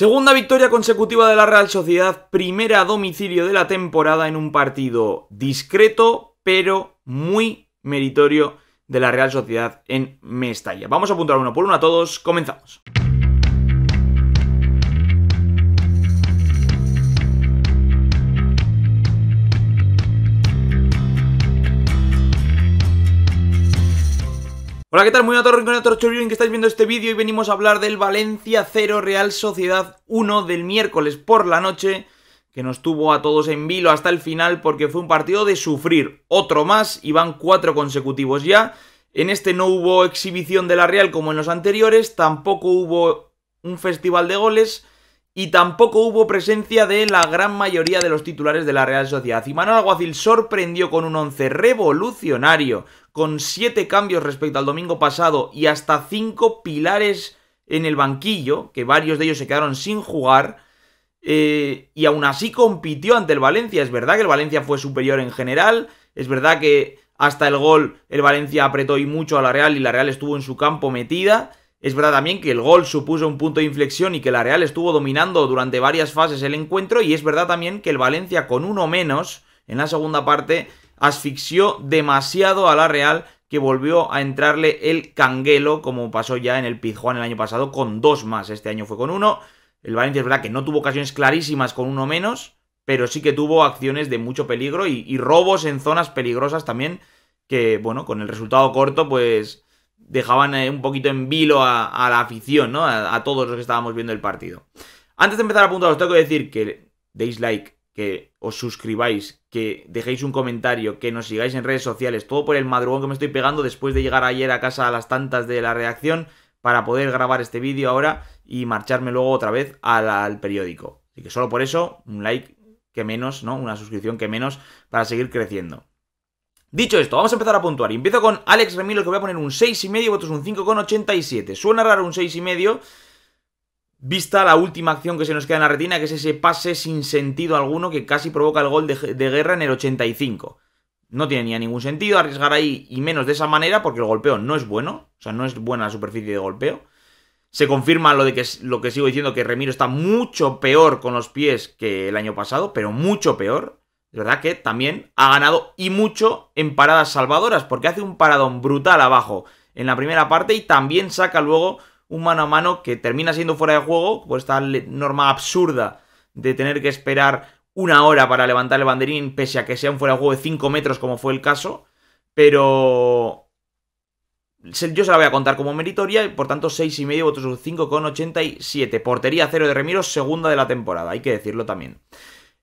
Segunda victoria consecutiva de la Real Sociedad, primera a domicilio de la temporada en un partido discreto, pero muy meritorio de la Real Sociedad en Mestalla. Vamos a apuntar uno por uno a todos, comenzamos. Hola, ¿qué tal? Muy buenas con otro Churrión que estáis viendo este vídeo y venimos a hablar del Valencia 0 Real Sociedad 1 del miércoles por la noche que nos tuvo a todos en vilo hasta el final porque fue un partido de sufrir. Otro más y van cuatro consecutivos ya. En este no hubo exhibición de la Real como en los anteriores, tampoco hubo un festival de goles, y tampoco hubo presencia de la gran mayoría de los titulares de la Real Sociedad. Y Manuel Alguacil sorprendió con un once revolucionario, con siete cambios respecto al domingo pasado y hasta cinco pilares en el banquillo, que varios de ellos se quedaron sin jugar. Eh, y aún así compitió ante el Valencia. Es verdad que el Valencia fue superior en general. Es verdad que hasta el gol el Valencia apretó y mucho a la Real y la Real estuvo en su campo metida. Es verdad también que el gol supuso un punto de inflexión y que la Real estuvo dominando durante varias fases el encuentro y es verdad también que el Valencia con uno menos en la segunda parte asfixió demasiado a la Real que volvió a entrarle el canguelo como pasó ya en el Pizjuán el año pasado con dos más, este año fue con uno. El Valencia es verdad que no tuvo ocasiones clarísimas con uno menos, pero sí que tuvo acciones de mucho peligro y, y robos en zonas peligrosas también que bueno, con el resultado corto pues dejaban eh, un poquito en vilo a, la afición, ¿no? A, todos los que estábamos viendo el partido. Antes de empezar a apuntar, os tengo que decir que deis like, que os suscribáis, que dejéis un comentario, que nos sigáis en redes sociales, todo por el madrugón que me estoy pegando después de llegar ayer a casa a las tantas de la reacción para poder grabar este vídeo ahora y marcharme luego otra vez al, al periódico. Así que solo por eso, un like que menos, ¿no? Una suscripción que menos para seguir creciendo. Dicho esto, vamos a empezar a puntuar. Y empiezo con Alex Remiro, que voy a poner un 6,5, votos un 5,87. Suena raro un 6,5, vista la última acción que se nos queda en la retina, que es ese pase sin sentido alguno que casi provoca el gol de, guerra en el 85. No tiene ni a ningún sentido arriesgar ahí y menos de esa manera, porque el golpeo no es bueno, o sea, no es buena la superficie de golpeo. Se confirma lo de que lo que sigo diciendo que Remiro está mucho peor con los pies que el año pasado, pero mucho peor es verdad que también ha ganado y mucho en paradas salvadoras, porque hace un paradón brutal abajo en la primera parte y también saca luego un mano a mano que termina siendo fuera de juego por esta norma absurda de tener que esperar una hora para levantar el banderín, pese a que sea un fuera de juego de 5 metros, como fue el caso. Pero yo se la voy a contar como meritoria y por tanto y 6,5 votos 5,87. Portería 0 de Remiro, segunda de la temporada, hay que decirlo también.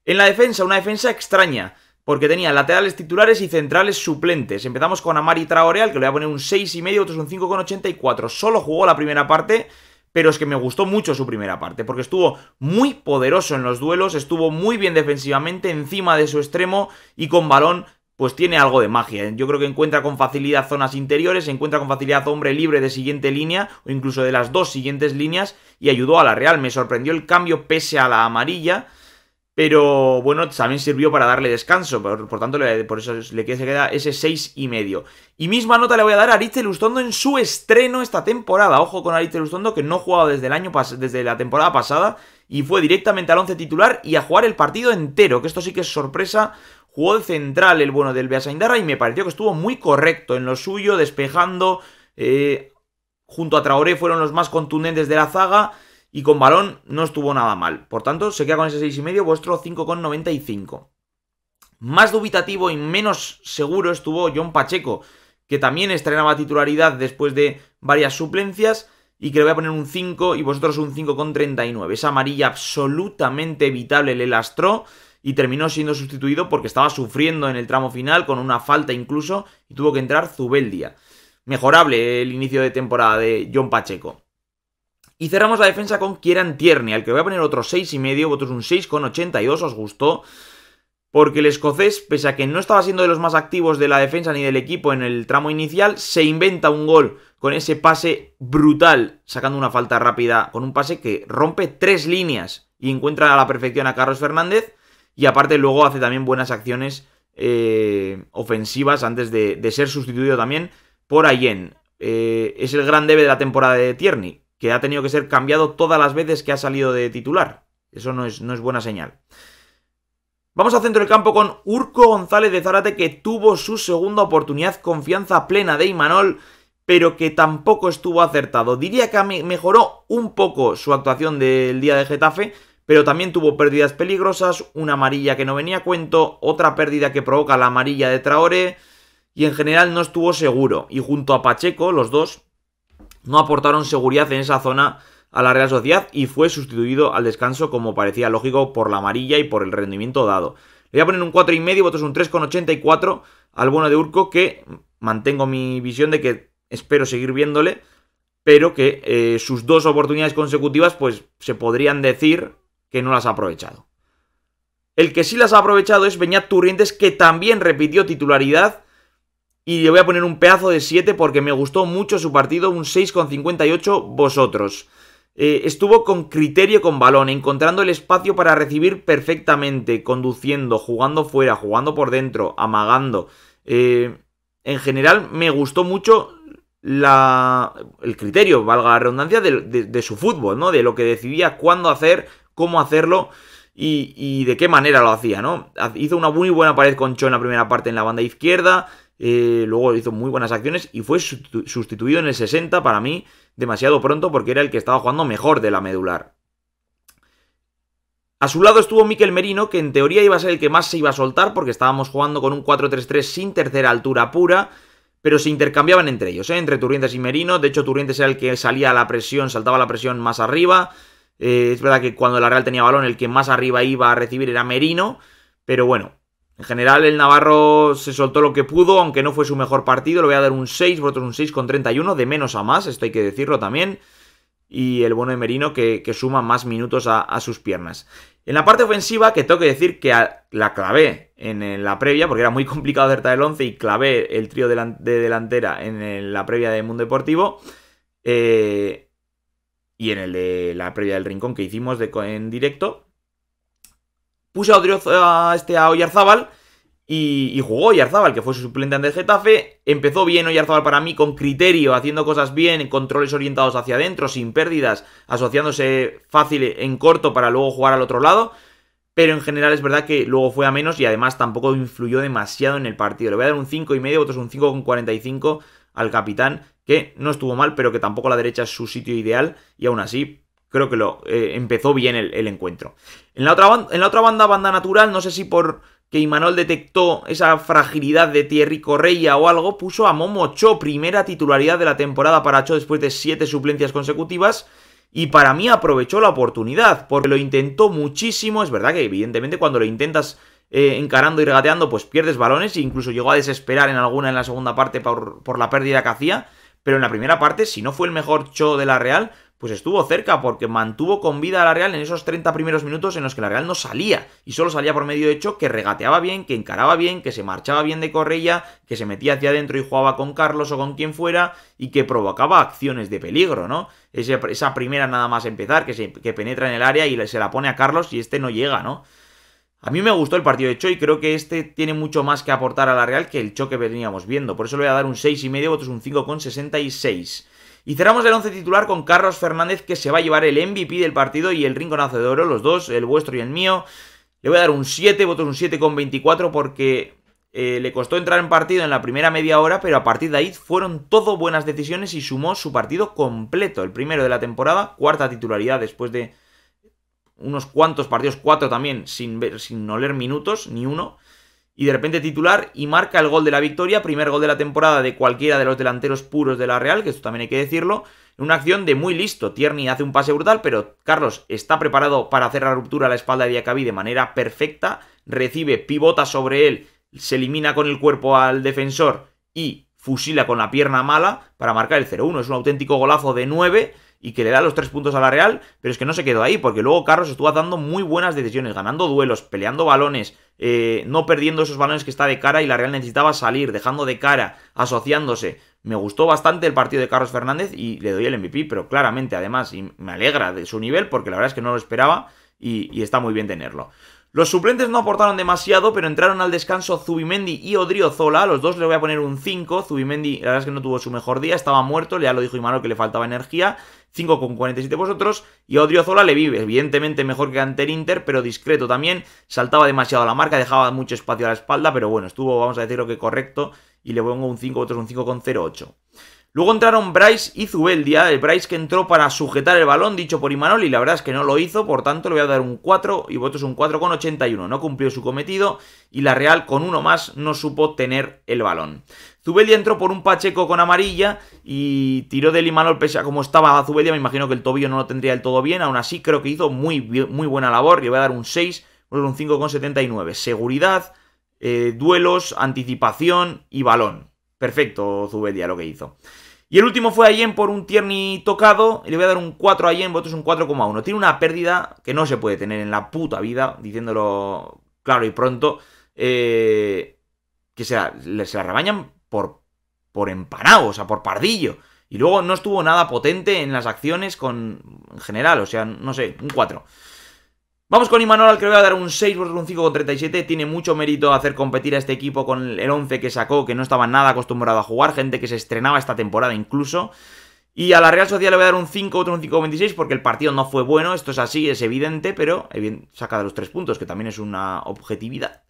En la defensa, una defensa extraña, porque tenía laterales titulares y centrales suplentes. Empezamos con Amari Traoreal, que le voy a poner un 6,5, otros un 5,84. Solo jugó la primera parte, pero es que me gustó mucho su primera parte, porque estuvo muy poderoso en los duelos, estuvo muy bien defensivamente, encima de su extremo y con balón pues tiene algo de magia. Yo creo que encuentra con facilidad zonas interiores, encuentra con facilidad hombre libre de siguiente línea o incluso de las dos siguientes líneas y ayudó a la Real. Me sorprendió el cambio pese a la amarilla pero bueno, también sirvió para darle descanso. Por, tanto, le, por eso le queda ese 6,5. Y, medio. y misma nota le voy a dar a Ariste Lustondo en su estreno esta temporada. Ojo con Ariste Lustondo, que no jugaba desde, el año desde la temporada pasada. Y fue directamente al 11 titular y a jugar el partido entero. Que esto sí que es sorpresa. Jugó de central el bueno del Beasaindarra y me pareció que estuvo muy correcto en lo suyo, despejando. Eh, junto a Traoré fueron los más contundentes de la zaga y con balón no estuvo nada mal. Por tanto, se queda con ese 6,5, vuestro 5,95. Más dubitativo y menos seguro estuvo John Pacheco, que también estrenaba titularidad después de varias suplencias y que le voy a poner un 5 y vosotros un 5,39. Esa amarilla absolutamente evitable le lastró y terminó siendo sustituido porque estaba sufriendo en el tramo final con una falta incluso y tuvo que entrar Zubeldia. Mejorable el inicio de temporada de John Pacheco. Y cerramos la defensa con Kieran Tierney, al que voy a poner otro 6,5, votos un 6,82, os gustó. Porque el escocés, pese a que no estaba siendo de los más activos de la defensa ni del equipo en el tramo inicial, se inventa un gol con ese pase brutal, sacando una falta rápida, con un pase que rompe tres líneas y encuentra a la perfección a Carlos Fernández. Y aparte luego hace también buenas acciones eh, ofensivas antes de, ser sustituido también por Ayen. Eh, es el gran debe de la temporada de Tierney que ha tenido que ser cambiado todas las veces que ha salido de titular. Eso no es, no es buena señal. Vamos a centro del campo con Urco González de Zárate, que tuvo su segunda oportunidad, confianza plena de Imanol, pero que tampoco estuvo acertado. Diría que mejoró un poco su actuación del día de Getafe, pero también tuvo pérdidas peligrosas, una amarilla que no venía a cuento, otra pérdida que provoca la amarilla de Traore, y en general no estuvo seguro. Y junto a Pacheco, los dos, no aportaron seguridad en esa zona a la Real Sociedad y fue sustituido al descanso, como parecía lógico, por la amarilla y por el rendimiento dado. Le voy a poner un 4,5, votos un 3,84 al bueno de Urco, que mantengo mi visión de que espero seguir viéndole, pero que eh, sus dos oportunidades consecutivas, pues se podrían decir que no las ha aprovechado. El que sí las ha aprovechado es Beñat Turrientes, que también repitió titularidad y le voy a poner un pedazo de 7 porque me gustó mucho su partido, un 6,58 vosotros. Eh, estuvo con criterio con balón, encontrando el espacio para recibir perfectamente, conduciendo, jugando fuera, jugando por dentro, amagando. Eh, en general me gustó mucho el criterio, valga la redundancia, de, su fútbol, ¿no? De lo que decidía cuándo hacer, cómo hacerlo y, de qué manera lo hacía, ¿no? Hizo una muy buena pared con Cho en la primera parte en la banda izquierda. Eh, luego hizo muy buenas acciones y fue sustituido en el 60 para mí demasiado pronto porque era el que estaba jugando mejor de la medular. A su lado estuvo Miquel Merino, que en teoría iba a ser el que más se iba a soltar porque estábamos jugando con un 4-3-3 sin tercera altura pura, pero se intercambiaban entre ellos, ¿eh? entre Turrientes y Merino. De hecho, Turrientes era el que salía a la presión, saltaba la presión más arriba. Eh, es verdad que cuando la Real tenía balón, el que más arriba iba a recibir era Merino, pero bueno, en general, el Navarro se soltó lo que pudo, aunque no fue su mejor partido. Le voy a dar un 6, vosotros un 6 con 31, de menos a más, esto hay que decirlo también. Y el bueno de Merino que, suma más minutos a, sus piernas. En la parte ofensiva, que tengo que decir que la clavé en, la previa, porque era muy complicado acertar el 11 y clavé el trío de delantera en, la previa de Mundo Deportivo. Eh, y en el de la previa del Rincón que hicimos de, en directo. Puse a, a, este, a y, jugó Oyarzábal, que fue su suplente ante el Getafe. Empezó bien Oyarzábal para mí, con criterio, haciendo cosas bien, controles orientados hacia adentro, sin pérdidas, asociándose fácil en corto para luego jugar al otro lado. Pero en general es verdad que luego fue a menos y además tampoco influyó demasiado en el partido. Le voy a dar un 5,5, otros un 5,45 al capitán, que no estuvo mal, pero que tampoco la derecha es su sitio ideal. Y aún así, creo que lo eh, empezó bien el, encuentro. En la, otra, en la, otra, banda, banda natural, no sé si por que Imanol detectó esa fragilidad de Thierry Correia o algo, puso a Momo Cho, primera titularidad de la temporada para Cho después de siete suplencias consecutivas. Y para mí aprovechó la oportunidad, porque lo intentó muchísimo. Es verdad que evidentemente cuando lo intentas eh, encarando y regateando, pues pierdes balones. E incluso llegó a desesperar en alguna en la segunda parte por, por la pérdida que hacía. Pero en la primera parte, si no fue el mejor Cho de la Real, pues estuvo cerca porque mantuvo con vida a la Real en esos 30 primeros minutos en los que la Real no salía y solo salía por medio de hecho que regateaba bien, que encaraba bien, que se marchaba bien de corrella que se metía hacia adentro y jugaba con Carlos o con quien fuera y que provocaba acciones de peligro, ¿no? Ese, esa primera nada más empezar que, se, penetra en el área y se la pone a Carlos y este no llega, ¿no? A mí me gustó el partido de hecho y creo que este tiene mucho más que aportar a la Real que el choque que veníamos viendo. Por eso le voy a dar un 6,5, votos, un 5,66. Y cerramos el once titular con Carlos Fernández, que se va a llevar el MVP del partido y el rinconazo de oro, los dos, el vuestro y el mío. Le voy a dar un 7, votos un 24 porque eh, le costó entrar en partido en la primera media hora, pero a partir de ahí fueron todo buenas decisiones y sumó su partido completo. El primero de la temporada, cuarta titularidad después de unos cuantos partidos, cuatro también, sin, ver, sin oler minutos, ni uno y de repente titular y marca el gol de la victoria, primer gol de la temporada de cualquiera de los delanteros puros de la Real, que esto también hay que decirlo, una acción de muy listo. Tierney hace un pase brutal, pero Carlos está preparado para hacer la ruptura a la espalda de Diacabí de manera perfecta, recibe, pivota sobre él, se elimina con el cuerpo al defensor y fusila con la pierna mala para marcar el 0-1. Es un auténtico golazo de 9 y que le da los tres puntos a la Real, pero es que no se quedó ahí, porque luego Carlos estuvo dando muy buenas decisiones, ganando duelos, peleando balones, eh, no perdiendo esos balones que está de cara y la Real necesitaba salir, dejando de cara, asociándose. Me gustó bastante el partido de Carlos Fernández y le doy el MVP, pero claramente además, y me alegra de su nivel, porque la verdad es que no lo esperaba y está muy bien tenerlo. Los suplentes no aportaron demasiado, pero entraron al descanso Zubimendi y Odriozola. Zola. los dos le voy a poner un 5. Zubimendi, la verdad es que no tuvo su mejor día, estaba muerto, ya lo dijo Imanol que le faltaba energía. con 5,47 vosotros. Y Odriozola le vive, evidentemente mejor que ante Inter, pero discreto también. Saltaba demasiado a la marca, dejaba mucho espacio a la espalda, pero bueno, estuvo, vamos a decirlo que correcto. Y le pongo un 5, otros un 5,08. Luego entraron Bryce y Zubeldia, el Bryce que entró para sujetar el balón, dicho por Imanol, y la verdad es que no lo hizo, por tanto le voy a dar un 4 y votos un con 4,81. No cumplió su cometido y la Real con uno más no supo tener el balón. Zubeldia entró por un Pacheco con amarilla y tiró del Imanol pese a como estaba Zubeldia, me imagino que el tobillo no lo tendría del todo bien, aún así creo que hizo muy, muy buena labor, le voy a dar un 6 un 5,79. Seguridad, eh, duelos, anticipación y balón. Perfecto, Zubedia, lo que hizo. Y el último fue Allen por un Tierney tocado. Y Le voy a dar un 4 a Allen, votos un 4,1. Tiene una pérdida que no se puede tener en la puta vida, diciéndolo claro y pronto. Eh, que sea se la rebañan por, por empanado, o sea, por pardillo. Y luego no estuvo nada potente en las acciones con, en general, o sea, no sé, un 4. Vamos con Imanol, al que le voy a dar un 6 vosotros un 5 37. Tiene mucho mérito hacer competir a este equipo con el 11 que sacó, que no estaba nada acostumbrado a jugar, gente que se estrenaba esta temporada incluso. Y a la Real Sociedad le voy a dar un 5, otro un 5,26 porque el partido no fue bueno, esto es así, es evidente, pero saca de los 3 puntos, que también es una objetividad.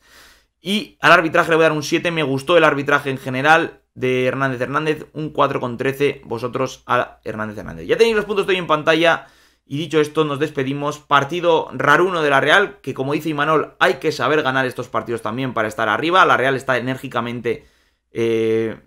Y al arbitraje le voy a dar un 7, me gustó el arbitraje en general de Hernández Hernández, un 4,13 vosotros a Hernández Hernández. Ya tenéis los puntos, estoy en pantalla. Y dicho esto, nos despedimos. Partido uno de la Real, que como dice Imanol, hay que saber ganar estos partidos también para estar arriba. La Real está enérgicamente eh,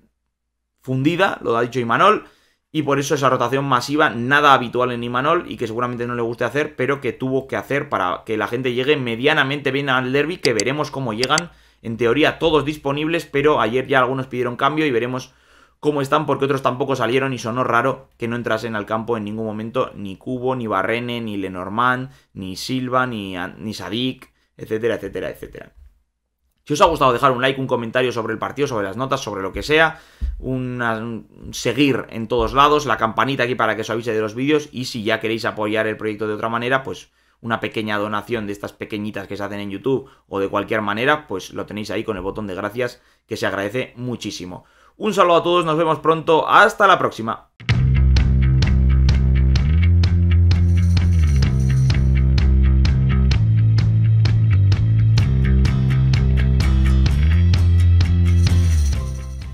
fundida, lo ha dicho Imanol. Y por eso esa rotación masiva, nada habitual en Imanol y que seguramente no le guste hacer, pero que tuvo que hacer para que la gente llegue medianamente bien al derby, que veremos cómo llegan. En teoría todos disponibles, pero ayer ya algunos pidieron cambio y veremos Cómo están porque otros tampoco salieron y sonó raro que no entrasen al campo en ningún momento ni Cubo, ni Barrene, ni Lenormand, ni Silva, ni, ni Sadik, etcétera, etcétera, etcétera. Si os ha gustado dejar un like, un comentario sobre el partido, sobre las notas, sobre lo que sea, un seguir en todos lados, la campanita aquí para que os avise de los vídeos y si ya queréis apoyar el proyecto de otra manera, pues una pequeña donación de estas pequeñitas que se hacen en YouTube o de cualquier manera, pues lo tenéis ahí con el botón de gracias que se agradece muchísimo. Un saludo a todos, nos vemos pronto, hasta la próxima.